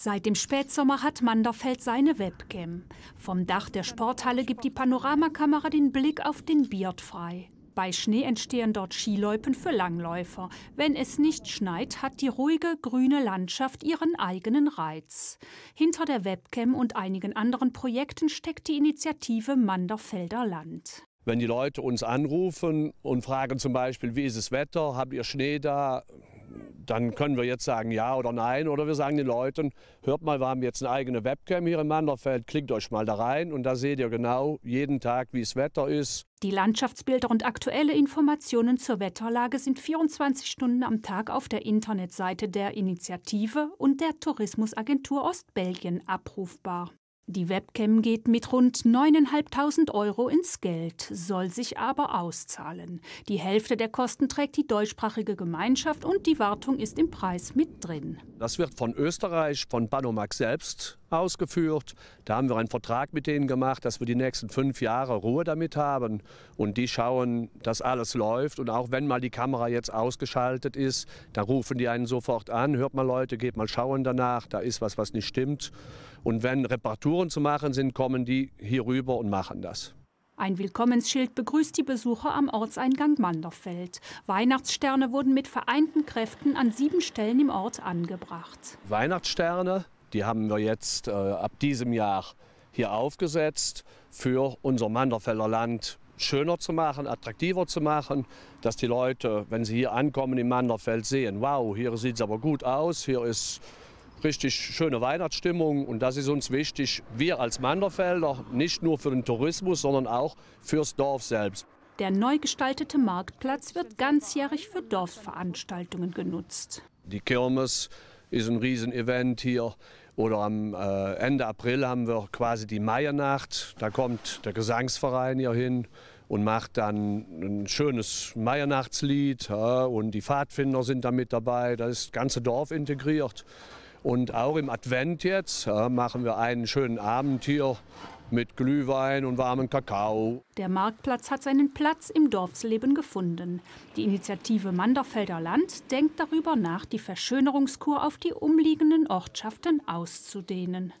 Seit dem Spätsommer hat Manderfeld seine Webcam. Vom Dach der Sporthalle gibt die Panoramakamera den Blick auf den Biert frei. Bei Schnee entstehen dort Skiläupen für Langläufer. Wenn es nicht schneit, hat die ruhige grüne Landschaft ihren eigenen Reiz. Hinter der Webcam und einigen anderen Projekten steckt die Initiative Manderfelder Land. Wenn die Leute uns anrufen und fragen zum Beispiel, wie ist das Wetter, habt ihr Schnee da, dann können wir jetzt sagen ja oder nein oder wir sagen den Leuten, hört mal, wir haben jetzt eine eigene Webcam hier im Manderfeld, klickt euch mal da rein und da seht ihr genau jeden Tag, wie das Wetter ist. Die Landschaftsbilder und aktuelle Informationen zur Wetterlage sind 24 Stunden am Tag auf der Internetseite der Initiative und der Tourismusagentur Ostbelgien abrufbar. Die Webcam geht mit rund 9.500 Euro ins Geld, soll sich aber auszahlen. Die Hälfte der Kosten trägt die deutschsprachige Gemeinschaft und die Wartung ist im Preis mit drin. Das wird von Österreich, von Banomag selbst ausgeführt. Da haben wir einen Vertrag mit denen gemacht, dass wir die nächsten fünf Jahre Ruhe damit haben und die schauen, dass alles läuft. Und auch wenn mal die Kamera jetzt ausgeschaltet ist, da rufen die einen sofort an, hört mal Leute, geht mal schauen danach, da ist was, was nicht stimmt. Und wenn Reparaturen zu machen sind, kommen die hier rüber und machen das. Ein Willkommensschild begrüßt die Besucher am Ortseingang Manderfeld. Weihnachtssterne wurden mit vereinten Kräften an sieben Stellen im Ort angebracht. Weihnachtssterne, die haben wir jetzt äh, ab diesem Jahr hier aufgesetzt, für unser Manderfeller Land schöner zu machen, attraktiver zu machen, dass die Leute, wenn sie hier ankommen im Manderfeld, sehen, wow, hier sieht es aber gut aus, hier ist richtig schöne Weihnachtsstimmung und das ist uns wichtig, wir als Manderfelder, nicht nur für den Tourismus, sondern auch fürs Dorf selbst. Der neu gestaltete Marktplatz wird ganzjährig für Dorfveranstaltungen genutzt. Die Kirmes ist ein Riesenevent hier. Oder am äh, Ende April haben wir quasi die Meiernacht. Da kommt der Gesangsverein hier hin und macht dann ein schönes meiernachts ja, und die Pfadfinder sind da mit dabei. Da ist das ganze Dorf integriert. Und auch im Advent jetzt ja, machen wir einen schönen Abend hier mit Glühwein und warmem Kakao. Der Marktplatz hat seinen Platz im Dorfsleben gefunden. Die Initiative Manderfelder Land denkt darüber nach, die Verschönerungskur auf die umliegenden Ortschaften auszudehnen.